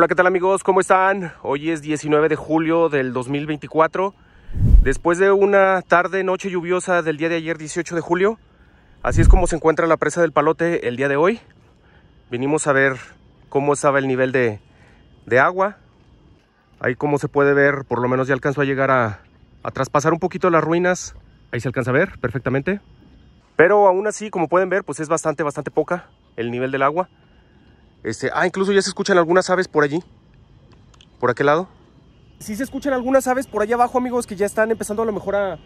Hola, ¿qué tal amigos? ¿Cómo están? Hoy es 19 de julio del 2024. Después de una tarde, noche lluviosa del día de ayer, 18 de julio, así es como se encuentra la presa del Palote el día de hoy. Vinimos a ver cómo estaba el nivel de, agua. Ahí como se puede ver, por lo menos ya alcanzó a llegar a, a traspasar un poquito las ruinas. Ahí se alcanza a ver perfectamente. Pero aún así, como pueden ver, pues es bastante, bastante poca el nivel del agua. Este, ah, incluso ya se escuchan algunas aves por allí. ¿Por aquel lado? Sí se escuchan algunas aves por allá abajo, amigos, que ya están empezando a lo mejor a,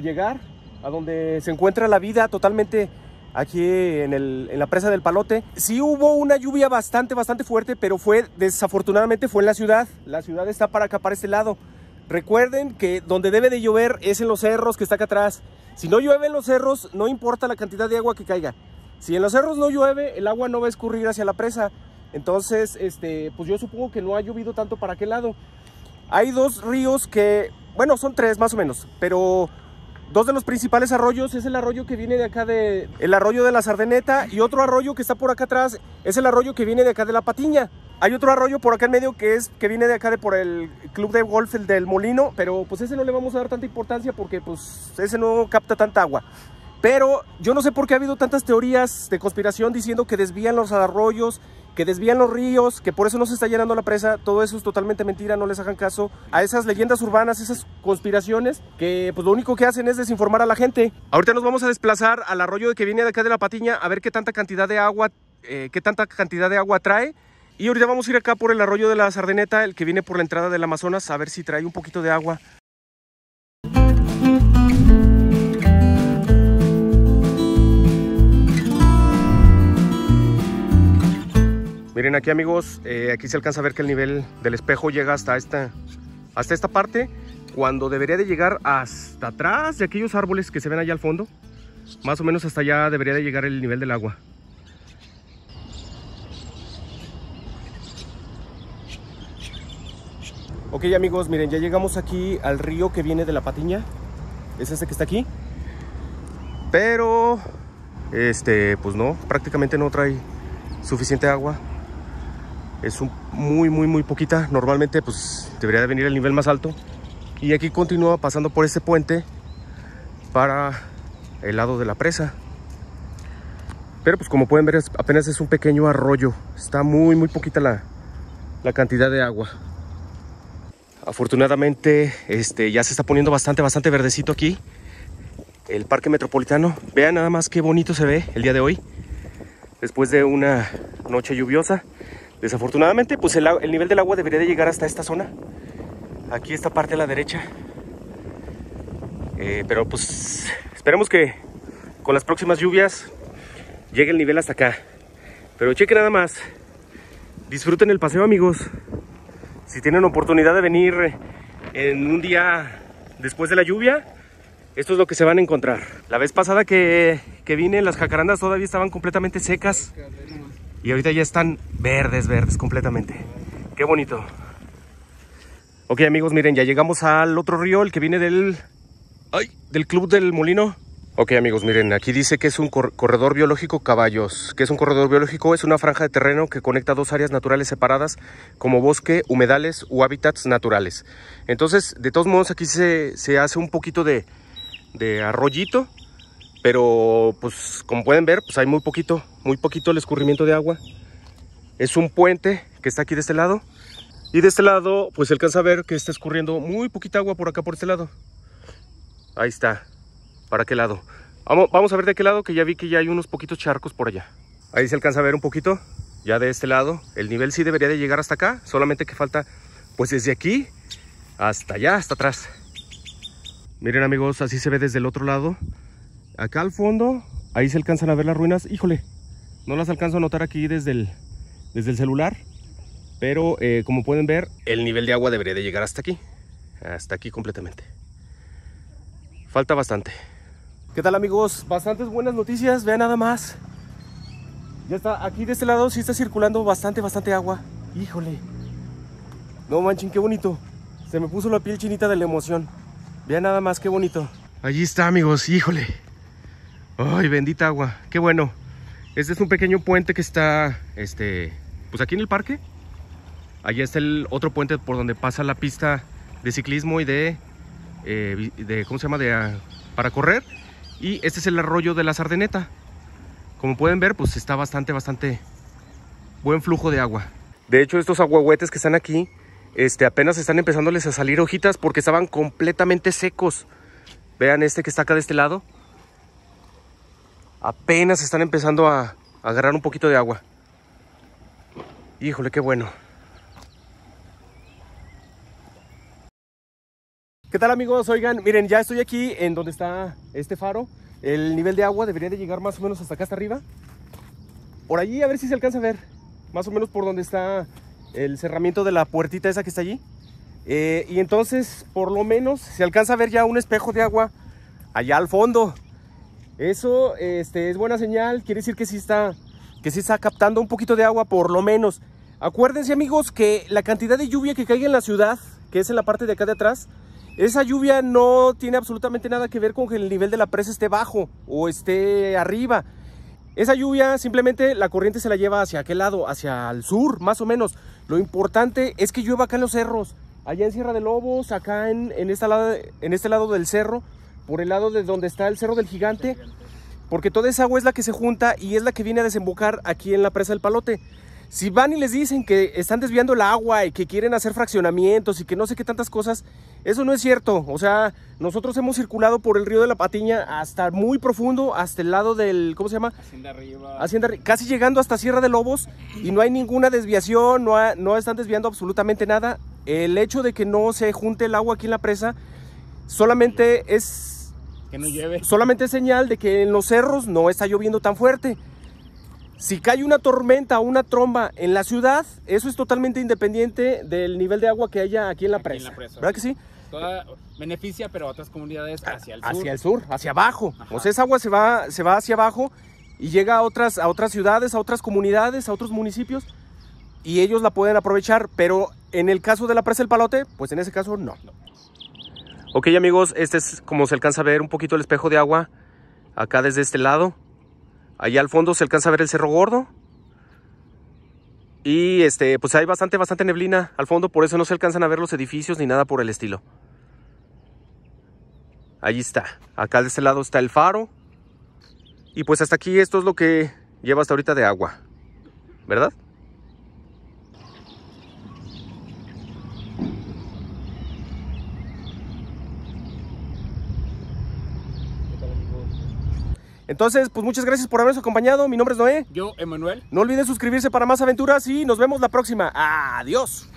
llegar a donde se encuentra la vida totalmente aquí en, la presa del Palote. Sí hubo una lluvia bastante, bastante fuerte, pero fue, desafortunadamente, fue en la ciudad. La ciudad está para acá, este lado. Recuerden que donde debe de llover es en los cerros que está acá atrás. Si no llueve en los cerros, no importa la cantidad de agua que caiga. Si en los cerros no llueve, el agua no va a escurrir hacia la presa. Entonces, este, pues yo supongo que no ha llovido tanto para aquel lado. Hay dos ríos que, bueno, son tres más o menos, pero dos de los principales arroyos es el arroyo que viene de acá de el arroyo de la Sardeneta y otro arroyo que está por acá atrás es el arroyo que viene de acá de la Patiña. Hay otro arroyo por acá en medio que es que viene de acá de por el club de golf el del Molino, pero pues ese no le vamos a dar tanta importancia porque pues ese no capta tanta agua. Pero yo no sé por qué ha habido tantas teorías de conspiración diciendo que desvían los arroyos, que desvían los ríos, que por eso no se está llenando la presa, todo eso es totalmente mentira, no les hagan caso a esas leyendas urbanas, esas conspiraciones, que pues lo único que hacen es desinformar a la gente. Ahorita nos vamos a desplazar al arroyo que viene de acá de La Patiña a ver qué tanta cantidad de agua, eh, qué tanta cantidad de agua trae. Y ahorita vamos a ir acá por el arroyo de la Sardeneta, el que viene por la entrada del Amazonas, a ver si trae un poquito de agua. Miren aquí amigos, eh, aquí se alcanza a ver que el nivel del espejo llega hasta esta, hasta esta parte, cuando debería de llegar hasta atrás de aquellos árboles que se ven allá al fondo. Más o menos hasta allá debería de llegar el nivel del agua. Ok amigos, miren, ya llegamos aquí al río que viene de la Patiña. Es este que está aquí. Pero, este, pues no, prácticamente no trae suficiente agua es muy, muy, muy poquita. Normalmente pues debería de venir al nivel más alto. Y aquí continúa pasando por este puente para el lado de la presa. Pero pues como pueden ver apenas es un pequeño arroyo. Está muy, muy poquita la, cantidad de agua. Afortunadamente este, ya se está poniendo bastante, bastante verdecito aquí. El parque metropolitano. Vean nada más qué bonito se ve el día de hoy. Después de una noche lluviosa. Desafortunadamente, pues el, nivel del agua debería de llegar hasta esta zona. Aquí esta parte a la derecha. Eh, pero pues esperemos que con las próximas lluvias llegue el nivel hasta acá. Pero cheque nada más. Disfruten el paseo, amigos. Si tienen oportunidad de venir eh, en un día después de la lluvia, esto es lo que se van a encontrar. La vez pasada que, que vine, las jacarandas todavía estaban completamente secas. Y ahorita ya están verdes, verdes completamente. Qué bonito. Ok, amigos, miren, ya llegamos al otro río, el que viene del... Del Club del Molino. Ok, amigos, miren, aquí dice que es un corredor biológico caballos. ¿Qué es un corredor biológico? Es una franja de terreno que conecta dos áreas naturales separadas como bosque, humedales u hábitats naturales. Entonces, de todos modos, aquí se, hace un poquito de, de arroyito pero pues como pueden ver, pues hay muy poquito, muy poquito el escurrimiento de agua. Es un puente que está aquí de este lado. Y de este lado, pues se alcanza a ver que está escurriendo muy poquita agua por acá, por este lado. Ahí está. ¿Para qué lado? Vamos, vamos a ver de qué lado, que ya vi que ya hay unos poquitos charcos por allá. Ahí se alcanza a ver un poquito, ya de este lado. El nivel sí debería de llegar hasta acá, solamente que falta, pues desde aquí hasta allá, hasta atrás. Miren amigos, así se ve desde el otro lado. Acá al fondo, ahí se alcanzan a ver las ruinas. Híjole, no las alcanzo a notar aquí desde el, desde el celular. Pero eh, como pueden ver, el nivel de agua debería de llegar hasta aquí. Hasta aquí completamente. Falta bastante. ¿Qué tal amigos? Bastantes buenas noticias. Vean nada más. Ya está, aquí de este lado sí está circulando bastante, bastante agua. Híjole. No manchen, qué bonito. Se me puso la piel chinita de la emoción. Vean nada más, qué bonito. Allí está amigos, híjole. Ay, bendita agua. Qué bueno. Este es un pequeño puente que está, este, pues aquí en el parque. Allí está el otro puente por donde pasa la pista de ciclismo y de, eh, de ¿cómo se llama? Ah, para correr. Y este es el arroyo de la Sardeneta. Como pueden ver, pues está bastante, bastante buen flujo de agua. De hecho, estos aguahuetes que están aquí, este, apenas están empezándoles a salir hojitas porque estaban completamente secos. Vean este que está acá de este lado apenas están empezando a, agarrar un poquito de agua. Híjole, qué bueno. ¿Qué tal amigos? Oigan, miren, ya estoy aquí en donde está este faro. El nivel de agua debería de llegar más o menos hasta acá, hasta arriba. Por allí, a ver si se alcanza a ver. Más o menos por donde está el cerramiento de la puertita esa que está allí. Eh, y entonces, por lo menos, se alcanza a ver ya un espejo de agua allá al fondo. Eso este, es buena señal, quiere decir que sí, está, que está captando un poquito de agua por lo menos. Acuérdense amigos que la cantidad de lluvia que caiga en la ciudad, que es en la parte de acá de atrás, esa lluvia no tiene absolutamente nada que ver con que el nivel de la presa esté bajo o esté arriba. Esa lluvia simplemente la corriente se la lleva hacia aquel lado, hacia el sur más o menos. Lo importante es que llueva acá en los cerros, allá en Sierra de Lobos, acá en, en este lado del cerro, por el lado de donde está el Cerro del Gigante, porque toda esa agua es la que se junta y es la que viene a desembocar aquí en la presa del Palote. Si van y les dicen que están desviando el agua y que quieren hacer fraccionamientos y que no sé qué tantas cosas, eso no es cierto. O sea, nosotros hemos circulado por el río de la Patiña hasta muy profundo, hasta el lado del, ¿cómo se llama? Hacienda Arriba. Hacienda casi llegando hasta Sierra de Lobos y no hay ninguna desviación, no, no están desviando absolutamente nada. El hecho de que no se junte el agua aquí en la presa solamente es que no llueve. Solamente es señal de que en los cerros no está lloviendo tan fuerte. Si cae una tormenta o una tromba en la ciudad, eso es totalmente independiente del nivel de agua que haya aquí en la presa. ¿Verdad que sí? beneficia, pero a otras comunidades ah, hacia el sur. Hacia el sur, hacia abajo. O sea, esa agua se va, se va hacia abajo y llega a otras, a otras ciudades, a otras comunidades, a otros municipios y ellos la pueden aprovechar, pero en el caso de la presa del Palote, pues en ese caso no. Ok amigos, este es como se alcanza a ver un poquito el espejo de agua acá desde este lado. Allá al fondo se alcanza a ver el Cerro Gordo. Y este, pues hay bastante, bastante neblina al fondo, por eso no se alcanzan a ver los edificios ni nada por el estilo. Allí está. Acá de este lado está el faro. Y pues hasta aquí esto es lo que lleva hasta ahorita de agua. ¿Verdad? Entonces, pues muchas gracias por habernos acompañado. Mi nombre es Noé. Yo, Emanuel. No olviden suscribirse para más aventuras y nos vemos la próxima. Adiós.